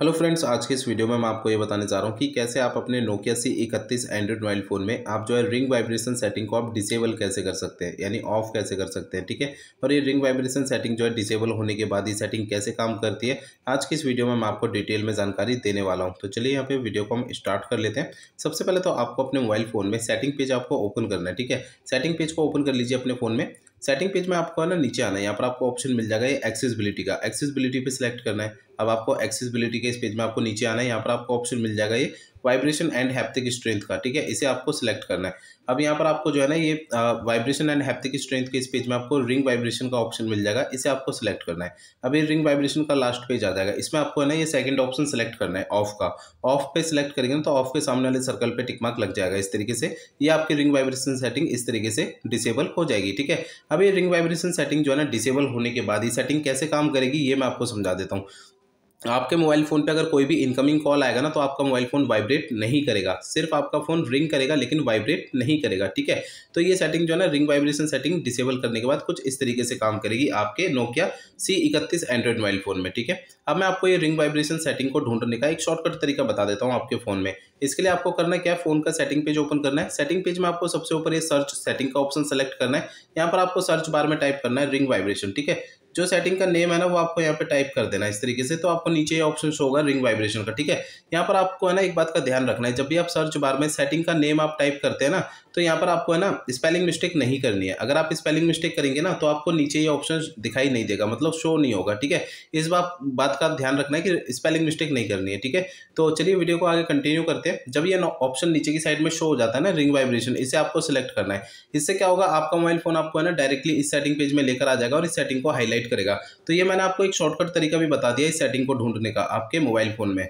hello friends आज के इस वीडियो में मैं आपको ये बताने जा रहा हूँ कि कैसे आप अपने नोकिया सी इकतीस एंड्रॉइड मोबाइल फ़ोन में आप जो है रिंग वाइब्रेशन सेटिंग को आप डिसेबल कैसे कर सकते हैं यानी ऑफ कैसे कर सकते हैं ठीक है और ये रिंग वाइब्रेशन सेटिंग जो है डिसेबल होने के बाद ये सेटिंग कैसे काम करती है आज की इस वीडियो में मैं आपको डिटेल में जानकारी देने वाला हूँ तो चलिए यहाँ पे वीडियो को हम स्टार्ट कर लेते हैं सबसे पहले तो आपको अपने मोबाइल फ़ोन में सेटिंग पेज आपको ओपन करना है ठीक है सेटिंग पेज को ओपन कर लीजिए अपने फ़ोन में सेटिंग पेज में आपको है ना नीचे आना है यहाँ पर आपको ऑप्शन मिल जाएगा ये एक्सेसिबिलिटी का एक्सेसिबिलिटी पे सिलेक्ट करना है अब आपको एक्सेसिबिलिटी के इस पेज में आपको नीचे आना है यहाँ पर आपको ऑप्शन मिल जाएगा ये वाइब्रेशन एंड हैप्टिक स्ट्रेंथ का ठीक है इसे आपको सिलेक्ट करना है अब यहाँ पर आपको जो है ना ये वाइब्रेशन एंड हैप्टिक स्ट्रेंथ के इस पेज में आपको रिंग वाइब्रेशन का ऑप्शन मिल जाएगा इसे आपको सिलेक्ट करना है अब ये रिंग वाइब्रेशन का लास्ट पेज आ जाएगा इसमें आपको है ना ये सेकंड ऑप्शन सेलेक्ट करना है ऑफ का ऑफ पे सिलेक्ट करेंगे ना तो ऑफ के सामने वाले सर्कल पर टिकमार्क लग जाएगा इस तरीके से ये आपकी रिंग वाइब्रेशन सेटिंग इस तरीके से डिसेबल हो जाएगी ठीक है अब ये रिंग वाइब्रेशन सेटिंग जो है ना डिसेबल होने के बाद ये सेटिंग कैसे काम करेगी ये मैं आपको समझा देता हूँ आपके मोबाइल फ़ोन पे अगर कोई भी इनकमिंग कॉल आएगा ना तो आपका मोबाइल फ़ोन वाइब्रेट नहीं करेगा सिर्फ आपका फ़ोन रिंग करेगा लेकिन वाइब्रेट नहीं करेगा ठीक है तो ये सेटिंग जो है ना रिंग वाइब्रेशन सेटिंग डिसेबल करने के बाद कुछ इस तरीके से काम करेगी आपके नोकिया सी इकतीस एंड्रॉइड मोबाइल फ़ोन में ठीक है अब मैं आपको ये रिंग वाइब्रेशन सेटिंग को ढूंढने का एक शॉर्टकट तरीका बता देता हूँ आपके फ़ोन में इसके लिए आपको करना क्या है फ़ोन का सेटिंग पेज ओपन करना है सेटिंग पेज में आपको सबसे ऊपर ये सर्च सेटिंग का ऑप्शन सेलेक्ट करना है यहाँ पर आपको सर्च बार में टाइप करना है रिंग वाइब्रेशन ठीक है जो सेटिंग का नेम है ना वो आपको यहाँ पे टाइप कर देना इस तरीके से तो आपको नीचे ऑप्शन शो होगा रिंग वाइब्रेशन का ठीक है यहाँ पर आपको है ना एक बात का ध्यान रखना है जब भी आप सर्च बार में सेटिंग का नेम आप टाइप करते हैं ना तो यहाँ पर आपको है ना स्पेलिंग मिस्टेक नहीं करनी है अगर आप स्पेलिंग मिस्टेक करेंगे ना तो आपको नीचे ये ऑप्शन दिखाई नहीं देगा मतलब शो नहीं होगा ठीक है इस बात बात का ध्यान रखना है कि स्पेलिंग मिस्टेक नहीं करनी है ठीक है तो चलिए वीडियो को आगे कंटिन्यू करते हैं जब ये ऑप्शन नीचे की साइड में शो हो जाता है ना रिंग वाइब्रेशन इसे आपको सिलेक्ट करना है इससे क्या होगा आपका मोबाइल फोन आपको है ना डायरेक्टली इस सेटिंग पेज में लेकर आ जाएगा और इस सेटिंग को हाईलाइट इंडिकेट करेगा तो ये मैंने आपको एक शॉर्टकट तरीका भी बता दिया इस सेटिंग को ढूंढने का आपके मोबाइल फ़ोन में